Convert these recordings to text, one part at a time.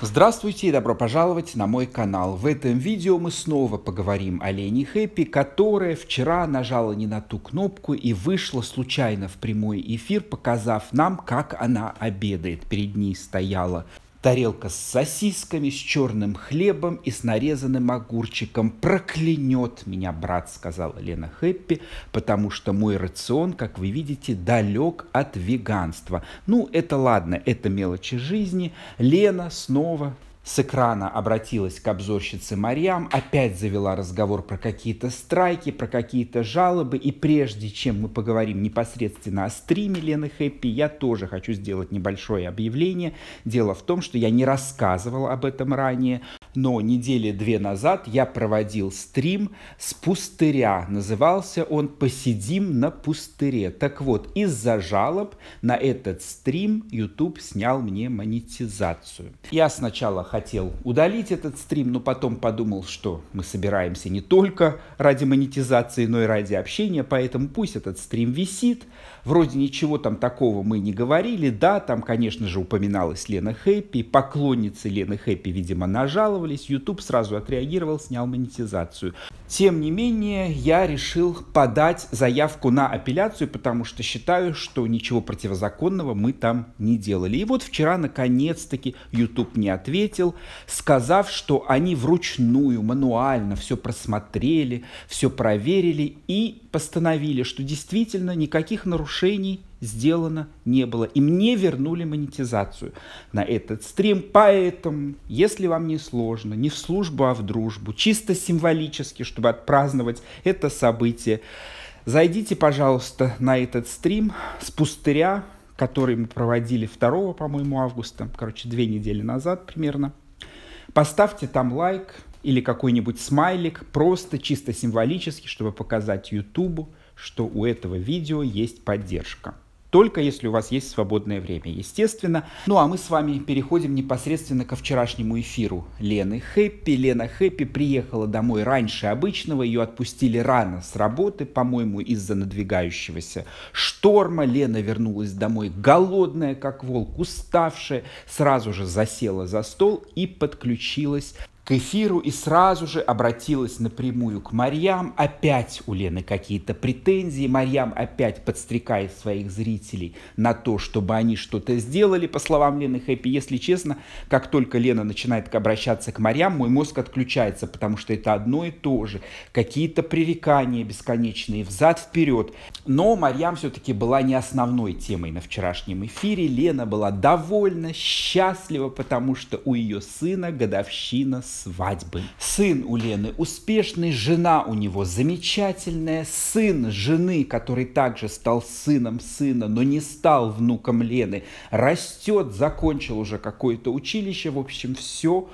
Здравствуйте и добро пожаловать на мой канал. В этом видео мы снова поговорим о Лене Хэппи, которая вчера нажала не на ту кнопку и вышла случайно в прямой эфир, показав нам, как она обедает. Перед ней стояла тарелка с сосисками, с черным хлебом и с нарезанным огурчиком. «Проклянет меня, брат», — сказала Лена Хэппи, «потому что мой рацион, как вы видите, далек от веганства». Ну, это ладно, это мелочи жизни. Лена снова с экрана обратилась к обзорщице Марьям, опять завела разговор про какие-то страйки, про какие-то жалобы, и прежде чем мы поговорим непосредственно о стриме Лены Хэппи, я тоже хочу сделать небольшое объявление. Дело в том, что я не рассказывал об этом ранее, но недели две назад я проводил стрим с пустыря. Назывался он «Посидим на пустыре». Так вот, из-за жалоб на этот стрим YouTube снял мне монетизацию. Я сначала хотел хотел удалить этот стрим, но потом подумал, что мы собираемся не только ради монетизации, но и ради общения, поэтому пусть этот стрим висит. Вроде ничего там такого мы не говорили. Да, там, конечно же, упоминалась Лена Хэппи. Поклонницы Лены Хэппи, видимо, нажаловались. YouTube сразу отреагировал, снял монетизацию. Тем не менее, я решил подать заявку на апелляцию, потому что считаю, что ничего противозаконного мы там не делали. И вот вчера, наконец-таки, YouTube не ответил, сказав, что они вручную, мануально все просмотрели, все проверили и постановили, что действительно никаких нарушений сделано не было. И мне вернули монетизацию на этот стрим. Поэтому, если вам не сложно, не в службу, а в дружбу, чисто символически, чтобы отпраздновать это событие, зайдите, пожалуйста, на этот стрим с пустыря, который мы проводили 2, по-моему, августа, короче, две недели назад примерно. Поставьте там лайк или какой-нибудь смайлик, просто чисто символически, чтобы показать Ютубу, что у этого видео есть поддержка только если у вас есть свободное время, естественно. Ну а мы с вами переходим непосредственно ко вчерашнему эфиру Лены Хэппи. Лена Хэппи приехала домой раньше обычного, ее отпустили рано с работы, по-моему, из-за надвигающегося шторма. Лена вернулась домой голодная, как волк, уставшая, сразу же засела за стол и подключилась к эфиру и сразу же обратилась напрямую к Марьям. Опять у Лены какие-то претензии. Марьям опять подстрекает своих зрителей на то, чтобы они что-то сделали, по словам Лены Хэппи. Если честно, как только Лена начинает обращаться к Марьям, мой мозг отключается, потому что это одно и то же. Какие-то пререкания бесконечные, взад-вперед. Но Марьям все-таки была не основной темой на вчерашнем эфире. Лена была довольна, счастлива, потому что у ее сына годовщина свадьбы. Сын у Лены успешный, жена у него замечательная, сын жены, который также стал сыном сына, но не стал внуком Лены, растет, закончил уже какое-то училище, в общем, все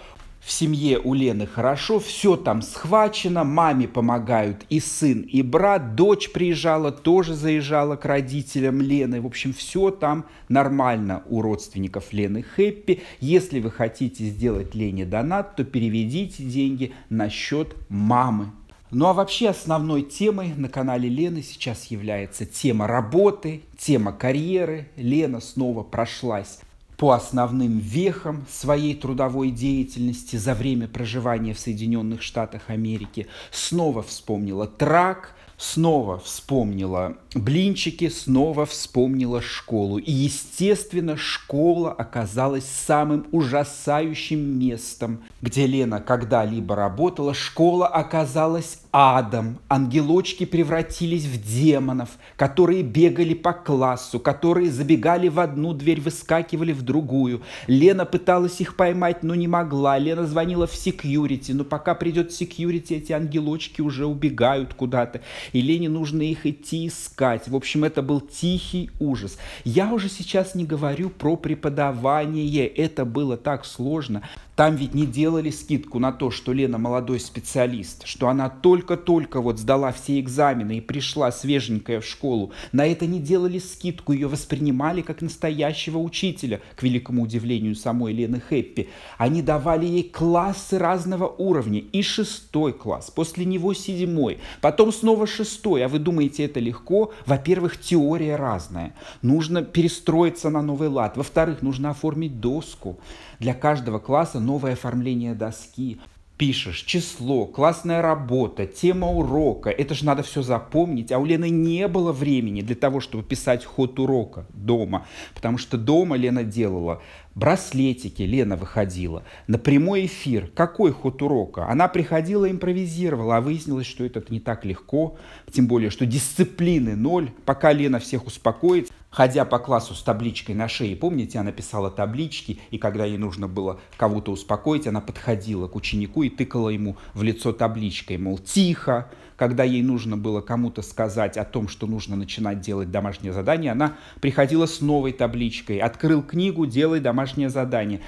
в семье у Лены хорошо, все там схвачено, маме помогают и сын, и брат, дочь приезжала, тоже заезжала к родителям Лены. В общем, все там нормально у родственников Лены Хэппи. Если вы хотите сделать Лене донат, то переведите деньги на счет мамы. Ну а вообще основной темой на канале Лены сейчас является тема работы, тема карьеры. Лена снова прошлась по основным вехам своей трудовой деятельности за время проживания в Соединенных Штатах Америки, снова вспомнила трак, снова вспомнила Блинчики снова вспомнила школу. И, естественно, школа оказалась самым ужасающим местом, где Лена когда-либо работала. Школа оказалась адом. Ангелочки превратились в демонов, которые бегали по классу, которые забегали в одну дверь, выскакивали в другую. Лена пыталась их поймать, но не могла. Лена звонила в секьюрити, но «Ну, пока придет секьюрити, эти ангелочки уже убегают куда-то. И Лене нужно их идти искать искать. В общем, это был тихий ужас. Я уже сейчас не говорю про преподавание. Это было так сложно. Там ведь не делали скидку на то, что Лена молодой специалист, что она только-только вот сдала все экзамены и пришла свеженькая в школу. На это не делали скидку, ее воспринимали как настоящего учителя, к великому удивлению самой Лены Хэппи. Они давали ей классы разного уровня, и шестой класс, после него седьмой, потом снова шестой, а вы думаете, это легко? Во-первых, теория разная. Нужно перестроиться на новый лад. Во-вторых, нужно оформить доску. Для каждого класса новое оформление доски, пишешь число, классная работа, тема урока. Это же надо все запомнить. А у Лены не было времени для того, чтобы писать ход урока дома. Потому что дома Лена делала браслетики, Лена выходила на прямой эфир. Какой ход урока? Она приходила, импровизировала, а выяснилось, что это не так легко. Тем более, что дисциплины ноль. Пока Лена всех успокоит, ходя по классу с табличкой на шее. Помните, она писала таблички, и когда ей нужно было кого-то успокоить, она подходила к ученику и тыкала ему в лицо табличкой, мол, тихо. Когда ей нужно было кому-то сказать о том, что нужно начинать делать домашнее задание, она приходила с новой табличкой. Открыл книгу «Делай домашнее задание».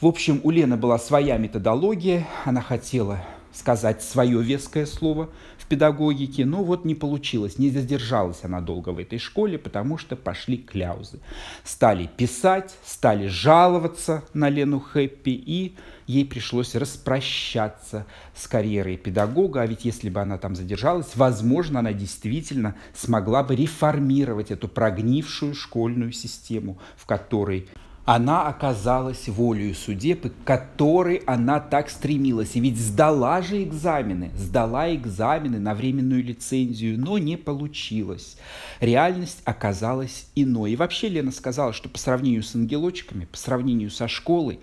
В общем, у Лены была своя методология, она хотела сказать свое веское слово в педагогике, но вот не получилось, не задержалась она долго в этой школе, потому что пошли кляузы. Стали писать, стали жаловаться на Лену Хэппи, и ей пришлось распрощаться с карьерой педагога, а ведь если бы она там задержалась, возможно, она действительно смогла бы реформировать эту прогнившую школьную систему, в которой она оказалась волею судеб, к которой она так стремилась. И ведь сдала же экзамены, сдала экзамены на временную лицензию, но не получилось. Реальность оказалась иной. И вообще Лена сказала, что по сравнению с ангелочками, по сравнению со школой,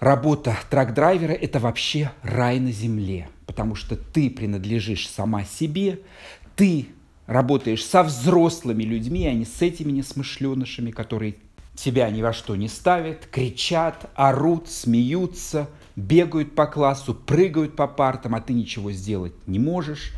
работа трак-драйвера – это вообще рай на земле. Потому что ты принадлежишь сама себе, ты работаешь со взрослыми людьми, а не с этими несмышленышами, которые тебя ни во что не ставят, кричат, орут, смеются, бегают по классу, прыгают по партам, а ты ничего сделать не можешь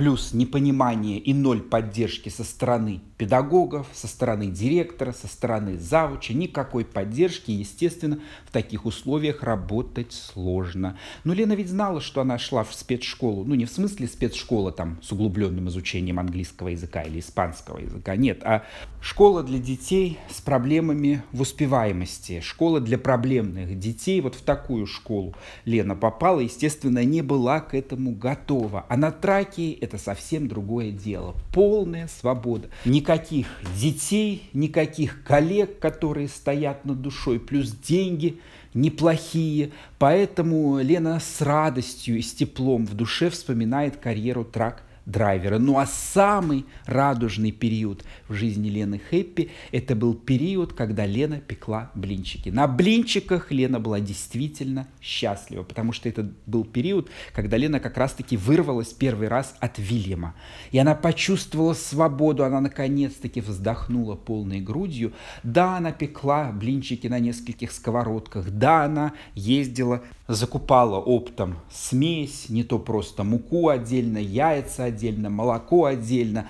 плюс непонимание и ноль поддержки со стороны педагогов, со стороны директора, со стороны завуча. Никакой поддержки, естественно, в таких условиях работать сложно. Но Лена ведь знала, что она шла в спецшколу. Ну, не в смысле спецшкола там с углубленным изучением английского языка или испанского языка. Нет, а школа для детей с проблемами в успеваемости. Школа для проблемных детей. Вот в такую школу Лена попала. Естественно, не была к этому готова. А на траке это совсем другое дело. Полная свобода. Никаких детей, никаких коллег, которые стоят над душой, плюс деньги неплохие. Поэтому Лена с радостью и с теплом в душе вспоминает карьеру трак драйвера. Ну а самый радужный период в жизни Лены Хэппи – это был период, когда Лена пекла блинчики. На блинчиках Лена была действительно счастлива, потому что это был период, когда Лена как раз-таки вырвалась первый раз от Вильяма. И она почувствовала свободу, она наконец-таки вздохнула полной грудью. Да, она пекла блинчики на нескольких сковородках, да, она ездила, закупала оптом смесь, не то просто муку отдельно, яйца отдельно, молоко отдельно.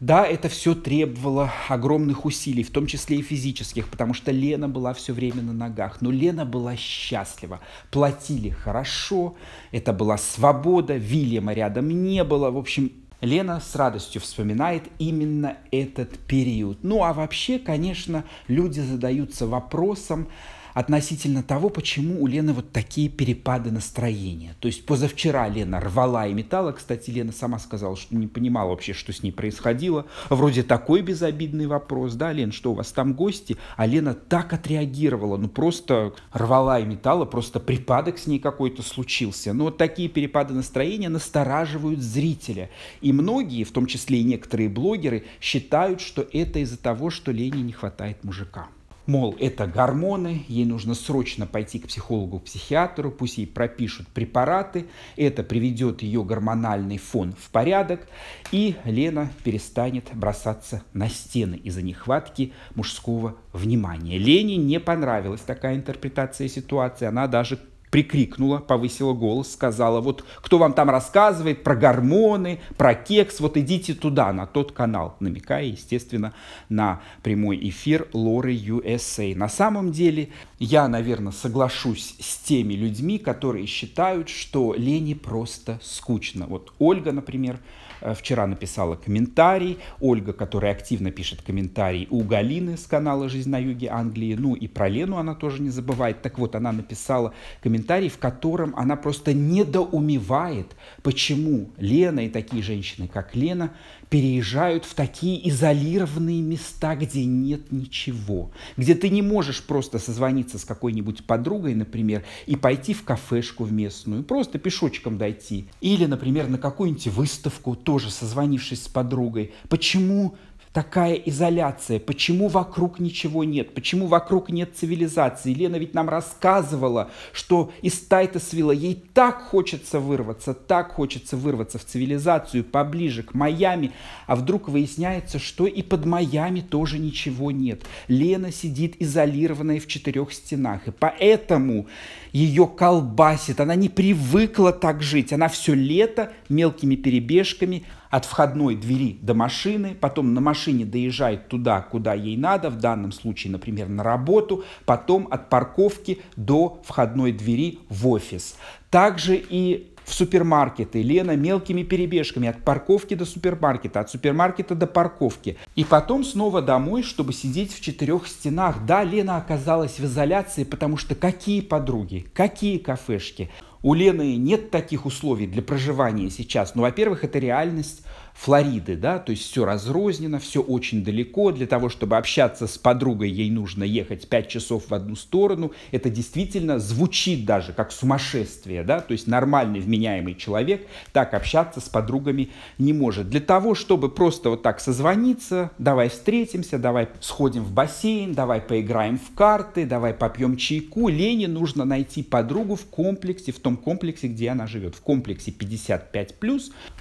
Да, это все требовало огромных усилий, в том числе и физических, потому что Лена была все время на ногах. Но Лена была счастлива. Платили хорошо, это была свобода, Вильяма рядом не было. В общем, Лена с радостью вспоминает именно этот период. Ну а вообще, конечно, люди задаются вопросом, относительно того, почему у Лены вот такие перепады настроения. То есть позавчера Лена рвала и металла. Кстати, Лена сама сказала, что не понимала вообще, что с ней происходило. Вроде такой безобидный вопрос, да, Лен, что у вас там гости? А Лена так отреагировала, ну просто рвала и металла, просто припадок с ней какой-то случился. Но вот такие перепады настроения настораживают зрителя. И многие, в том числе и некоторые блогеры, считают, что это из-за того, что Лене не хватает мужика мол, это гормоны, ей нужно срочно пойти к психологу, к психиатру, пусть ей пропишут препараты, это приведет ее гормональный фон в порядок, и Лена перестанет бросаться на стены из-за нехватки мужского внимания. Лене не понравилась такая интерпретация ситуации, она даже прикрикнула, повысила голос, сказала, вот кто вам там рассказывает про гормоны, про кекс, вот идите туда, на тот канал, намекая, естественно, на прямой эфир Лоры USA. На самом деле, я, наверное, соглашусь с теми людьми, которые считают, что Лене просто скучно. Вот Ольга, например, Э, вчера написала комментарий. Ольга, которая активно пишет комментарий у Галины с канала «Жизнь на юге Англии». Ну и про Лену она тоже не забывает. Так вот, она написала комментарий, в котором она просто недоумевает, почему Лена и такие женщины, как Лена, переезжают в такие изолированные места, где нет ничего. Где ты не можешь просто созвониться с какой-нибудь подругой, например, и пойти в кафешку в местную, просто пешочком дойти. Или, например, на какую-нибудь выставку, то тоже созвонившись с подругой. Почему такая изоляция? Почему вокруг ничего нет? Почему вокруг нет цивилизации? Лена ведь нам рассказывала, что из Тайта свела. Ей так хочется вырваться, так хочется вырваться в цивилизацию, поближе к Майами. А вдруг выясняется, что и под Майами тоже ничего нет. Лена сидит изолированная в четырех стенах. И поэтому ее колбасит. Она не привыкла так жить. Она все лето мелкими перебежками – от входной двери до машины, потом на машине доезжает туда, куда ей надо, в данном случае, например, на работу, потом от парковки до входной двери в офис. Также и в супермаркеты. Лена мелкими перебежками от парковки до супермаркета, от супермаркета до парковки. И потом снова домой, чтобы сидеть в четырех стенах. Да, Лена оказалась в изоляции, потому что какие подруги, какие кафешки. У Лены нет таких условий для проживания сейчас. Ну, во-первых, это реальность Флориды, да, то есть все разрознено, все очень далеко, для того, чтобы общаться с подругой, ей нужно ехать 5 часов в одну сторону, это действительно звучит даже как сумасшествие, да, то есть нормальный вменяемый человек так общаться с подругами не может. Для того, чтобы просто вот так созвониться, давай встретимся, давай сходим в бассейн, давай поиграем в карты, давай попьем чайку, Лене нужно найти подругу в комплексе, в том комплексе, где она живет, в комплексе 55+,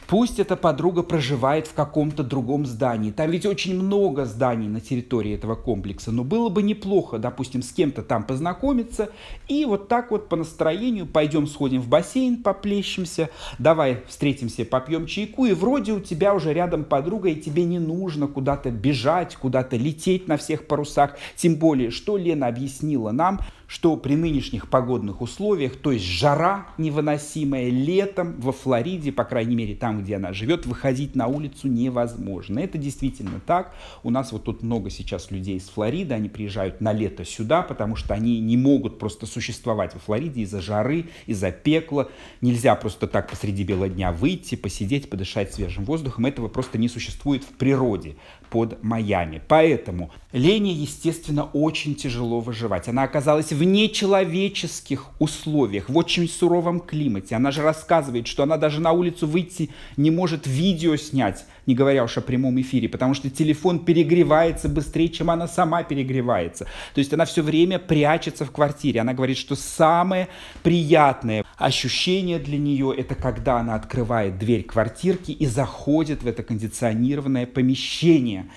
пусть эта подруга проживает проживает в каком-то другом здании. Там ведь очень много зданий на территории этого комплекса, но было бы неплохо, допустим, с кем-то там познакомиться и вот так вот по настроению пойдем сходим в бассейн, поплещемся, давай встретимся, попьем чайку, и вроде у тебя уже рядом подруга, и тебе не нужно куда-то бежать, куда-то лететь на всех парусах. Тем более, что Лена объяснила нам, что при нынешних погодных условиях, то есть жара невыносимая летом во Флориде, по крайней мере там, где она живет, выходить на улицу невозможно. Это действительно так. У нас вот тут много сейчас людей из Флориды, они приезжают на лето сюда, потому что они не могут просто существовать во Флориде из-за жары, из-за пекла. Нельзя просто так посреди бела дня выйти, посидеть, подышать свежим воздухом. Этого просто не существует в природе под Майами. Поэтому Лене, естественно, очень тяжело выживать. Она оказалась в в нечеловеческих условиях, в очень суровом климате. Она же рассказывает, что она даже на улицу выйти не может видео снять, не говоря уж о прямом эфире, потому что телефон перегревается быстрее, чем она сама перегревается. То есть она все время прячется в квартире. Она говорит, что самое приятное ощущение для нее это когда она открывает дверь квартирки и заходит в это кондиционированное помещение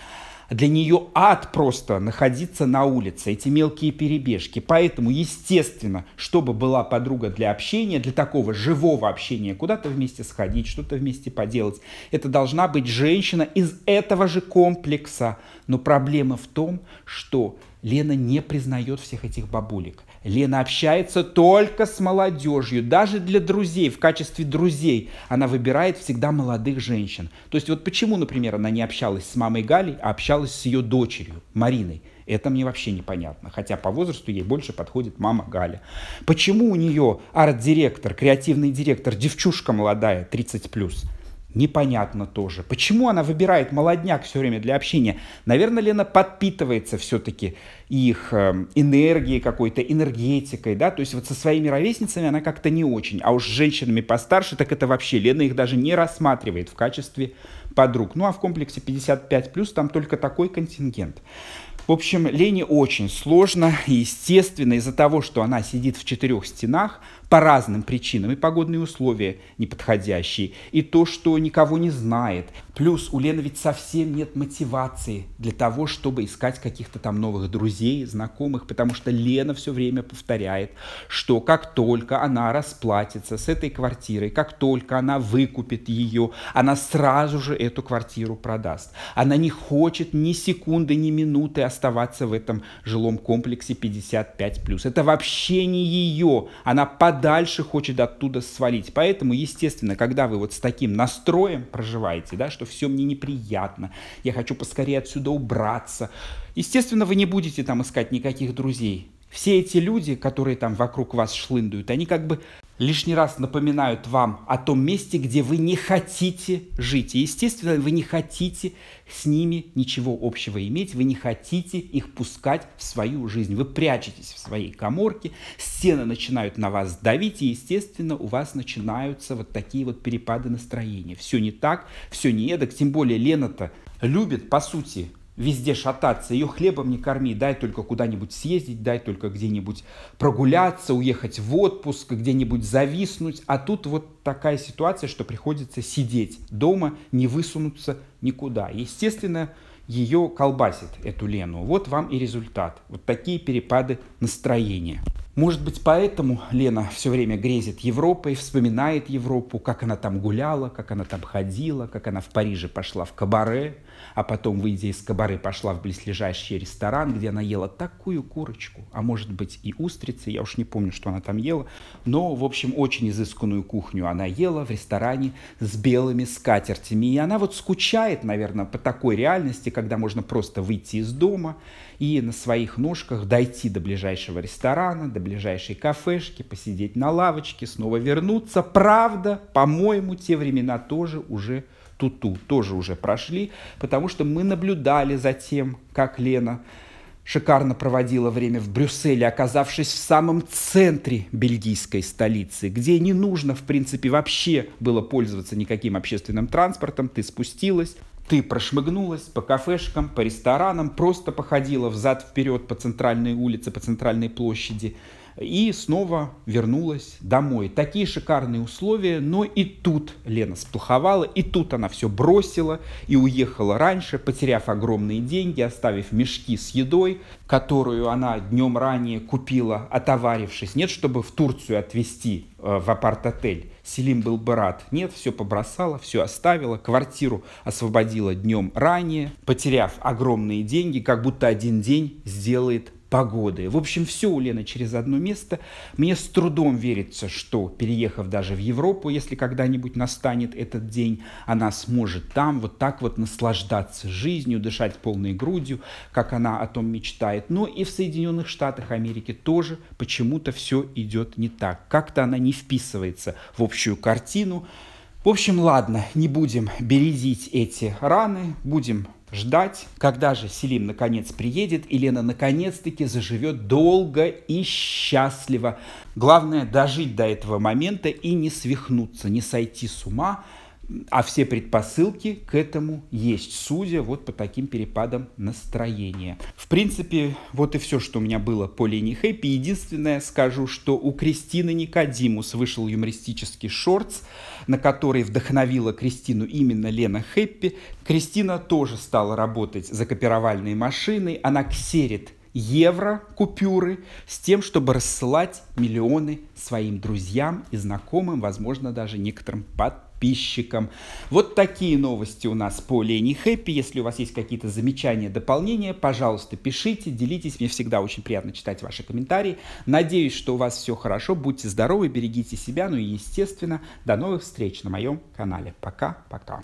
для нее ад просто находиться на улице, эти мелкие перебежки. Поэтому, естественно, чтобы была подруга для общения, для такого живого общения, куда-то вместе сходить, что-то вместе поделать, это должна быть женщина из этого же комплекса. Но проблема в том, что Лена не признает всех этих бабулек. Лена общается только с молодежью. Даже для друзей, в качестве друзей, она выбирает всегда молодых женщин. То есть вот почему, например, она не общалась с мамой Галей, а общалась с ее дочерью Мариной. Это мне вообще непонятно. Хотя по возрасту ей больше подходит мама Галя. Почему у нее арт-директор, креативный директор, девчушка молодая, 30+, непонятно тоже. Почему она выбирает молодняк все время для общения? Наверное, Лена подпитывается все-таки их эм, энергией какой-то, энергетикой, да, то есть вот со своими ровесницами она как-то не очень, а уж с женщинами постарше, так это вообще, Лена их даже не рассматривает в качестве подруг. Ну, а в комплексе 55+, плюс там только такой контингент. В общем, Лене очень сложно, и естественно, из-за того, что она сидит в четырех стенах, по разным причинам, и погодные условия неподходящие, и то, что никого не знает, Плюс у Лены ведь совсем нет мотивации для того, чтобы искать каких-то там новых друзей, знакомых, потому что Лена все время повторяет, что как только она расплатится с этой квартирой, как только она выкупит ее, она сразу же эту квартиру продаст. Она не хочет ни секунды, ни минуты оставаться в этом жилом комплексе 55+. Это вообще не ее. Она подальше хочет оттуда свалить. Поэтому, естественно, когда вы вот с таким настроем проживаете, да, что все мне неприятно, я хочу поскорее отсюда убраться. Естественно, вы не будете там искать никаких друзей. Все эти люди, которые там вокруг вас шлындуют, они как бы лишний раз напоминают вам о том месте, где вы не хотите жить. И, естественно, вы не хотите с ними ничего общего иметь, вы не хотите их пускать в свою жизнь. Вы прячетесь в своей коморке, стены начинают на вас давить, и, естественно, у вас начинаются вот такие вот перепады настроения. Все не так, все не эдак, тем более Лена-то любит, по сути, везде шататься, ее хлебом не корми, дай только куда-нибудь съездить, дай только где-нибудь прогуляться, уехать в отпуск, где-нибудь зависнуть. А тут вот такая ситуация, что приходится сидеть дома, не высунуться никуда. Естественно, ее колбасит, эту Лену. Вот вам и результат. Вот такие перепады настроения. Может быть, поэтому Лена все время грезит Европой, вспоминает Европу, как она там гуляла, как она там ходила, как она в Париже пошла в кабаре, а потом, выйдя из кабары, пошла в близлежащий ресторан, где она ела такую курочку, а может быть и устрицы, я уж не помню, что она там ела, но, в общем, очень изысканную кухню она ела в ресторане с белыми скатертями. И она вот скучает, наверное, по такой реальности, когда можно просто выйти из дома и на своих ножках дойти до ближайшего ресторана, до ближайшей кафешки, посидеть на лавочке, снова вернуться. Правда, по-моему, те времена тоже уже туту, тоже уже прошли, потому что мы наблюдали за тем, как Лена шикарно проводила время в Брюсселе, оказавшись в самом центре бельгийской столицы, где не нужно, в принципе, вообще было пользоваться никаким общественным транспортом. Ты спустилась, ты прошмыгнулась по кафешкам, по ресторанам, просто походила взад-вперед по центральной улице, по центральной площади, и снова вернулась домой. Такие шикарные условия, но и тут Лена сплоховала, и тут она все бросила и уехала раньше, потеряв огромные деньги, оставив мешки с едой, которую она днем ранее купила, отоварившись. Нет, чтобы в Турцию отвезти э, в апарт-отель. Селим был бы рад. Нет, все побросала, все оставила, квартиру освободила днем ранее, потеряв огромные деньги, как будто один день сделает погоды. В общем, все у Лены через одно место. Мне с трудом верится, что, переехав даже в Европу, если когда-нибудь настанет этот день, она сможет там вот так вот наслаждаться жизнью, дышать полной грудью, как она о том мечтает. Но и в Соединенных Штатах Америки тоже почему-то все идет не так. Как-то она не вписывается в общую картину. В общем, ладно, не будем бередить эти раны, будем ждать, когда же Селим наконец приедет, и Лена наконец-таки заживет долго и счастливо. Главное дожить до этого момента и не свихнуться, не сойти с ума, а все предпосылки к этому есть, судя вот по таким перепадам настроения. В принципе, вот и все, что у меня было по линии Хэппи. Единственное, скажу, что у Кристины Никодимус вышел юмористический шортс, на который вдохновила Кристину именно Лена Хэппи. Кристина тоже стала работать за копировальной машиной. Она ксерит евро купюры с тем, чтобы рассылать миллионы своим друзьям и знакомым, возможно, даже некоторым подписчикам подписчикам. Вот такие новости у нас по Лени Хэппи. Если у вас есть какие-то замечания, дополнения, пожалуйста, пишите, делитесь. Мне всегда очень приятно читать ваши комментарии. Надеюсь, что у вас все хорошо. Будьте здоровы, берегите себя. Ну и, естественно, до новых встреч на моем канале. Пока-пока.